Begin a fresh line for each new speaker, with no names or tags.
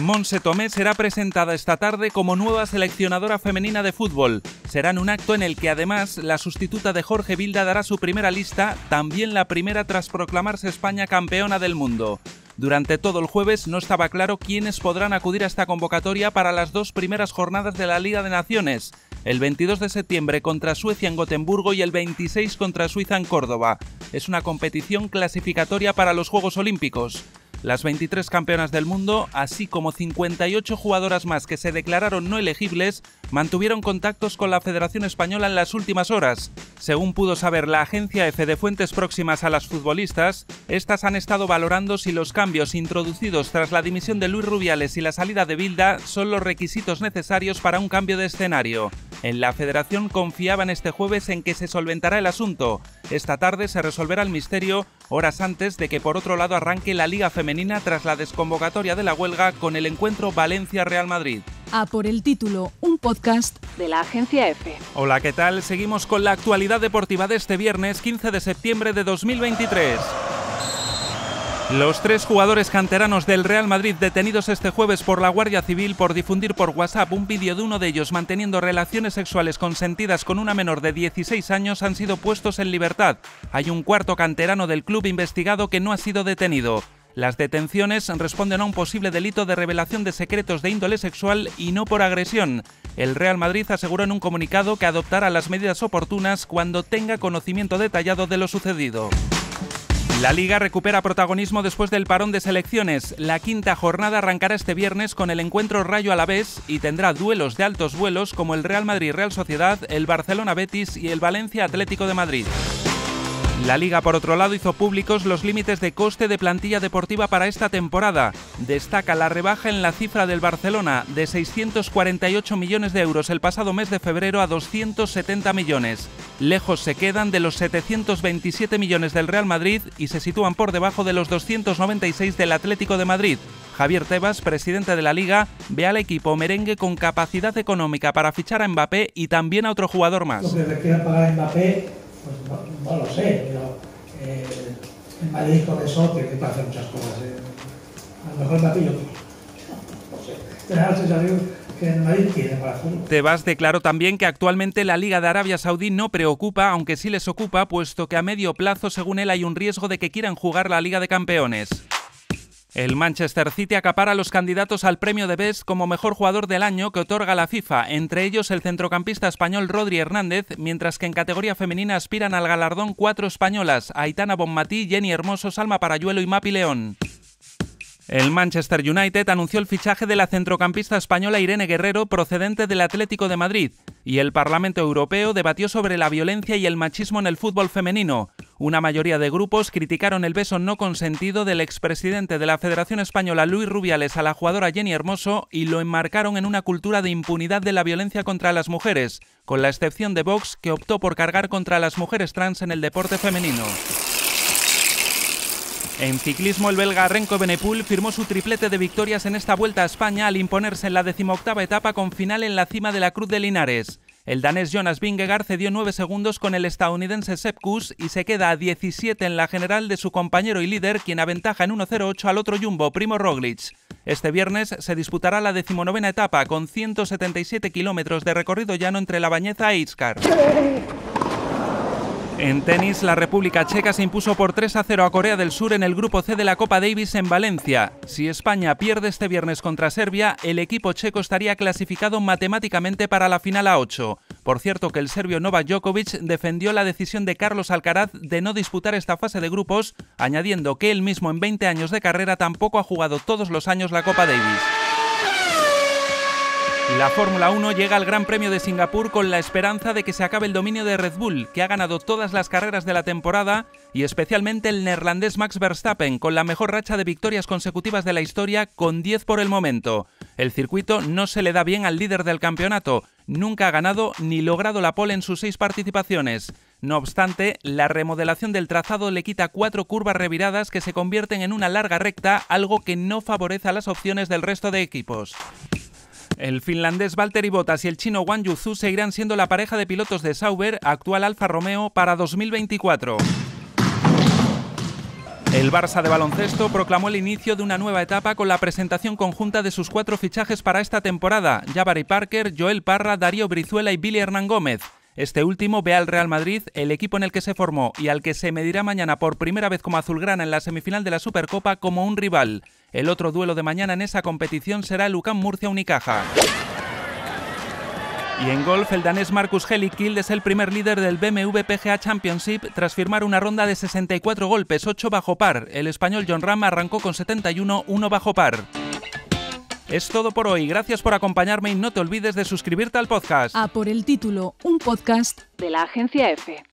Monse Tomé será presentada esta tarde como nueva seleccionadora femenina de fútbol. Serán un acto en el que además la sustituta de Jorge Vilda dará su primera lista, también la primera tras proclamarse España campeona del mundo. Durante todo el jueves no estaba claro quiénes podrán acudir a esta convocatoria para las dos primeras jornadas de la Liga de Naciones, el 22 de septiembre contra Suecia en Gotemburgo y el 26 contra Suiza en Córdoba. Es una competición clasificatoria para los Juegos Olímpicos. Las 23 campeonas del mundo, así como 58 jugadoras más que se declararon no elegibles, mantuvieron contactos con la Federación Española en las últimas horas. Según pudo saber la agencia EFE de fuentes próximas a las futbolistas, estas han estado valorando si los cambios introducidos tras la dimisión de Luis Rubiales y la salida de Bilda son los requisitos necesarios para un cambio de escenario. En la federación confiaban este jueves en que se solventará el asunto. Esta tarde se resolverá el misterio horas antes de que por otro lado arranque la Liga Femenina tras la desconvocatoria de la huelga con el encuentro Valencia-Real Madrid. A por el título, un podcast de la agencia EFE. Hola, ¿qué tal? Seguimos con la actualidad deportiva de este viernes 15 de septiembre de 2023. Los tres jugadores canteranos del Real Madrid detenidos este jueves por la Guardia Civil por difundir por WhatsApp un vídeo de uno de ellos manteniendo relaciones sexuales consentidas con una menor de 16 años han sido puestos en libertad. Hay un cuarto canterano del club investigado que no ha sido detenido. Las detenciones responden a un posible delito de revelación de secretos de índole sexual y no por agresión. El Real Madrid aseguró en un comunicado que adoptará las medidas oportunas cuando tenga conocimiento detallado de lo sucedido. La liga recupera protagonismo después del parón de selecciones. La quinta jornada arrancará este viernes con el encuentro Rayo vez y tendrá duelos de altos vuelos como el Real Madrid Real Sociedad, el Barcelona Betis y el Valencia Atlético de Madrid. La liga, por otro lado, hizo públicos los límites de coste de plantilla deportiva para esta temporada. Destaca la rebaja en la cifra del Barcelona de 648 millones de euros el pasado mes de febrero a 270 millones. Lejos se quedan de los 727 millones del Real Madrid y se sitúan por debajo de los 296 del Atlético de Madrid. Javier Tebas, presidente de la liga, ve al equipo merengue con capacidad económica para fichar a Mbappé y también a otro jugador más pues no, lo sé, pero eh, el marisco de eso que puede muchas cosas. Eh. A lo mejor me pillo. No sé. Pero ahora te vas Tebas declaró también que actualmente la Liga de Arabia Saudí no preocupa, aunque sí les ocupa, puesto que a medio plazo, según él, hay un riesgo de que quieran jugar la Liga de Campeones. El Manchester City acapara a los candidatos al premio de Best como mejor jugador del año que otorga la FIFA, entre ellos el centrocampista español Rodri Hernández, mientras que en categoría femenina aspiran al galardón cuatro españolas, Aitana Bonmatí, Jenny Hermoso, Salma Parayuelo y Mapi León. El Manchester United anunció el fichaje de la centrocampista española Irene Guerrero procedente del Atlético de Madrid y el Parlamento Europeo debatió sobre la violencia y el machismo en el fútbol femenino. Una mayoría de grupos criticaron el beso no consentido del expresidente de la Federación Española Luis Rubiales a la jugadora Jenny Hermoso y lo enmarcaron en una cultura de impunidad de la violencia contra las mujeres, con la excepción de Vox que optó por cargar contra las mujeres trans en el deporte femenino. En ciclismo, el belga Renko Benepul firmó su triplete de victorias en esta vuelta a España al imponerse en la decimoctava etapa con final en la cima de la Cruz de Linares. El danés Jonas Vingegaard cedió nueve segundos con el estadounidense Sepkus y se queda a 17 en la general de su compañero y líder, quien aventaja en 1.08 al otro jumbo, Primo Roglic. Este viernes se disputará la decimonovena etapa con 177 kilómetros de recorrido llano entre La Bañeza e Iscar. En tenis, la República Checa se impuso por 3 a 0 a Corea del Sur en el grupo C de la Copa Davis en Valencia. Si España pierde este viernes contra Serbia, el equipo checo estaría clasificado matemáticamente para la final a 8. Por cierto, que el serbio Novak Djokovic defendió la decisión de Carlos Alcaraz de no disputar esta fase de grupos, añadiendo que él mismo en 20 años de carrera tampoco ha jugado todos los años la Copa Davis. La Fórmula 1 llega al Gran Premio de Singapur con la esperanza de que se acabe el dominio de Red Bull, que ha ganado todas las carreras de la temporada, y especialmente el neerlandés Max Verstappen, con la mejor racha de victorias consecutivas de la historia, con 10 por el momento. El circuito no se le da bien al líder del campeonato, nunca ha ganado ni logrado la pole en sus seis participaciones. No obstante, la remodelación del trazado le quita cuatro curvas reviradas que se convierten en una larga recta, algo que no favorece a las opciones del resto de equipos. El finlandés Valtteri Bottas y el chino Wang Yuzu seguirán siendo la pareja de pilotos de Sauber, actual Alfa Romeo, para 2024. El Barça de baloncesto proclamó el inicio de una nueva etapa con la presentación conjunta de sus cuatro fichajes para esta temporada: Jabari Parker, Joel Parra, Darío Brizuela y Billy Hernán Gómez. Este último ve al Real Madrid, el equipo en el que se formó y al que se medirá mañana por primera vez como azulgrana en la semifinal de la Supercopa, como un rival. El otro duelo de mañana en esa competición será el Murcia Unicaja. Y en golf, el danés Marcus Helikild es el primer líder del BMW PGA Championship tras firmar una ronda de 64 golpes, 8 bajo par. El español John Ram arrancó con 71, 1 bajo par. Es todo por hoy. Gracias por acompañarme y no te olvides de suscribirte al podcast. A por el título, un podcast de la agencia F.